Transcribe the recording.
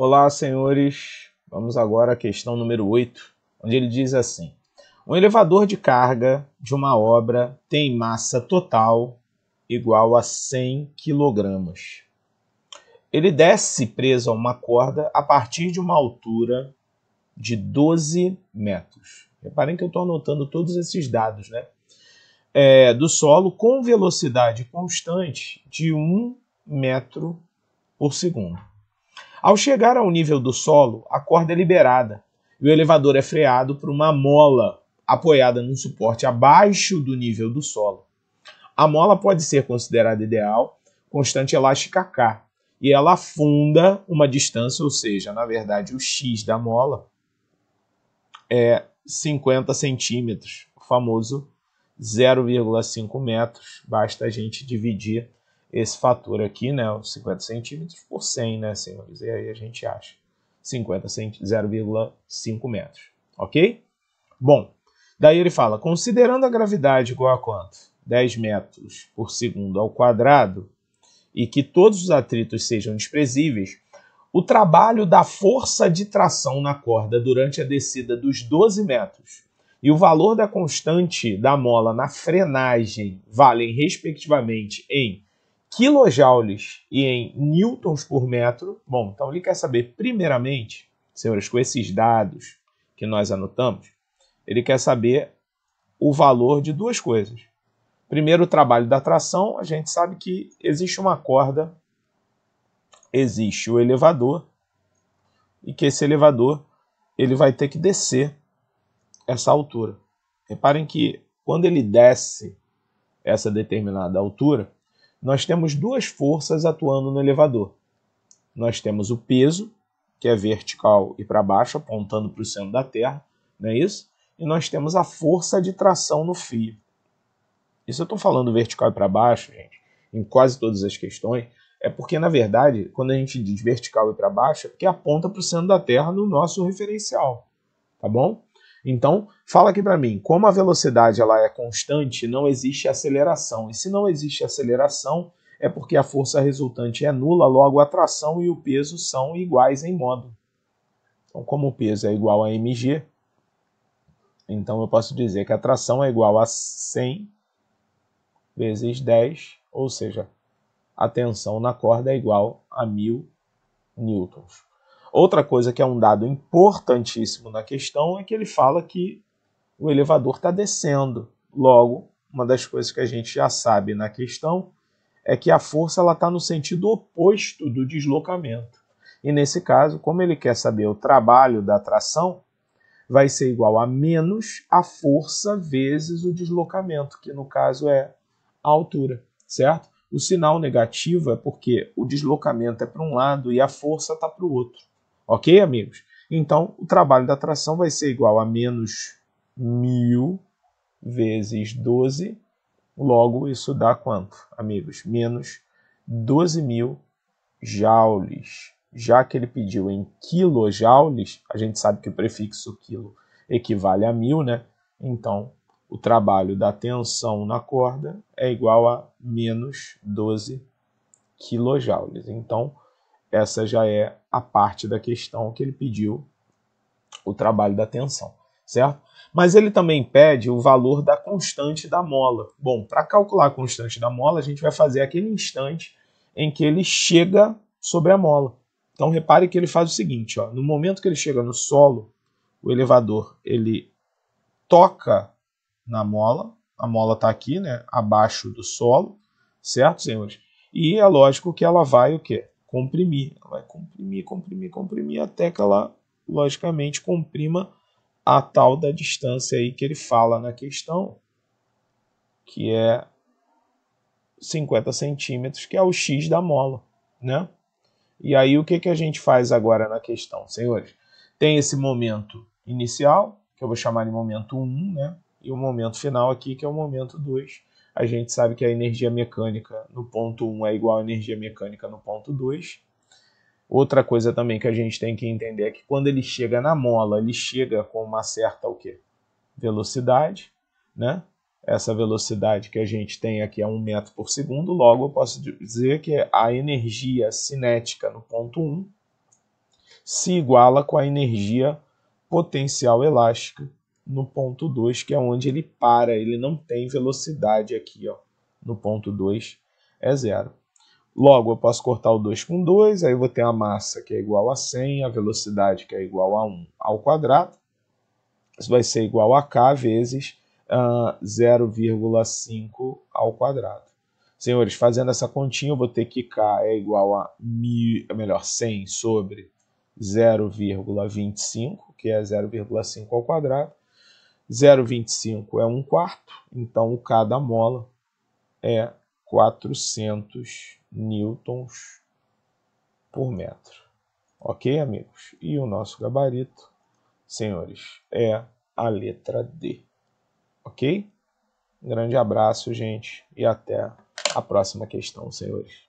Olá, senhores. Vamos agora à questão número 8, onde ele diz assim: Um elevador de carga de uma obra tem massa total igual a 100 kg. Ele desce preso a uma corda a partir de uma altura de 12 metros. Reparem que eu estou anotando todos esses dados, né? É, do solo com velocidade constante de 1 metro por segundo. Ao chegar ao nível do solo, a corda é liberada e o elevador é freado por uma mola apoiada num suporte abaixo do nível do solo. A mola pode ser considerada ideal, constante elástica K, e ela afunda uma distância, ou seja, na verdade o X da mola é 50 centímetros, o famoso 0,5 metros, basta a gente dividir esse fator aqui, né, os 50 centímetros por 100, né, senhores? E aí a gente acha 50 cent... 0,5 metros, ok? Bom, daí ele fala, considerando a gravidade igual a quanto? 10 metros por segundo ao quadrado e que todos os atritos sejam desprezíveis, o trabalho da força de tração na corda durante a descida dos 12 metros e o valor da constante da mola na frenagem valem, respectivamente, em quilojoules e em newtons por metro. Bom, então ele quer saber, primeiramente, senhores, com esses dados que nós anotamos, ele quer saber o valor de duas coisas. Primeiro, o trabalho da tração. A gente sabe que existe uma corda, existe o elevador, e que esse elevador ele vai ter que descer essa altura. Reparem que quando ele desce essa determinada altura, nós temos duas forças atuando no elevador. Nós temos o peso, que é vertical e para baixo, apontando para o centro da Terra, não é isso? E nós temos a força de tração no fio. Isso eu estou falando vertical e para baixo, gente, em quase todas as questões, é porque, na verdade, quando a gente diz vertical e para baixo, é porque aponta para o centro da Terra no nosso referencial, tá bom? Então, fala aqui para mim, como a velocidade ela é constante, não existe aceleração. E se não existe aceleração, é porque a força resultante é nula, logo a tração e o peso são iguais em modo. Então, como o peso é igual a mg, então eu posso dizer que a tração é igual a 100 vezes 10, ou seja, a tensão na corda é igual a 1000 newtons. Outra coisa que é um dado importantíssimo na questão é que ele fala que o elevador está descendo. Logo, uma das coisas que a gente já sabe na questão é que a força está no sentido oposto do deslocamento. E nesse caso, como ele quer saber o trabalho da tração, vai ser igual a menos a força vezes o deslocamento, que no caso é a altura, certo? O sinal negativo é porque o deslocamento é para um lado e a força está para o outro. Ok, amigos? Então, o trabalho da tração vai ser igual a menos 1.000 vezes 12. Logo, isso dá quanto, amigos? Menos 12.000 joules. Já que ele pediu em quilojoules, a gente sabe que o prefixo quilo equivale a mil, né? Então, o trabalho da tensão na corda é igual a menos 12 quilojoules. Então, essa já é a parte da questão que ele pediu o trabalho da tensão, certo? Mas ele também pede o valor da constante da mola. Bom, para calcular a constante da mola, a gente vai fazer aquele instante em que ele chega sobre a mola. Então repare que ele faz o seguinte, ó, no momento que ele chega no solo, o elevador ele toca na mola, a mola está aqui, né, abaixo do solo, certo, senhores? E é lógico que ela vai o quê? comprimir. Ela vai comprimir, comprimir, comprimir, até que ela, logicamente, comprima a tal da distância aí que ele fala na questão, que é 50 centímetros, que é o x da mola, né? E aí o que, que a gente faz agora na questão, senhores? Tem esse momento inicial, que eu vou chamar de momento 1, né? E o momento final aqui, que é o momento 2, a gente sabe que a energia mecânica no ponto 1 é igual à energia mecânica no ponto 2. Outra coisa também que a gente tem que entender é que quando ele chega na mola, ele chega com uma certa o quê? velocidade, né? Essa velocidade que a gente tem aqui é 1 metro por segundo, logo eu posso dizer que a energia cinética no ponto 1 se iguala com a energia potencial elástica no ponto 2, que é onde ele para, ele não tem velocidade aqui, ó, no ponto 2 é zero. Logo, eu posso cortar o 2 com 2, aí eu vou ter a massa que é igual a 100, a velocidade que é igual a 1 ao quadrado. Isso vai ser igual a k vezes uh, ah, 0,5 ao quadrado. Senhores, fazendo essa continha, eu vou ter que k é igual a mil, é melhor, 100 sobre 0,25, que é 0,5 ao quadrado. 0,25 é 1 quarto, então o K da mola é 400 newtons por metro. Ok, amigos? E o nosso gabarito, senhores, é a letra D. Ok? Um grande abraço, gente, e até a próxima questão, senhores.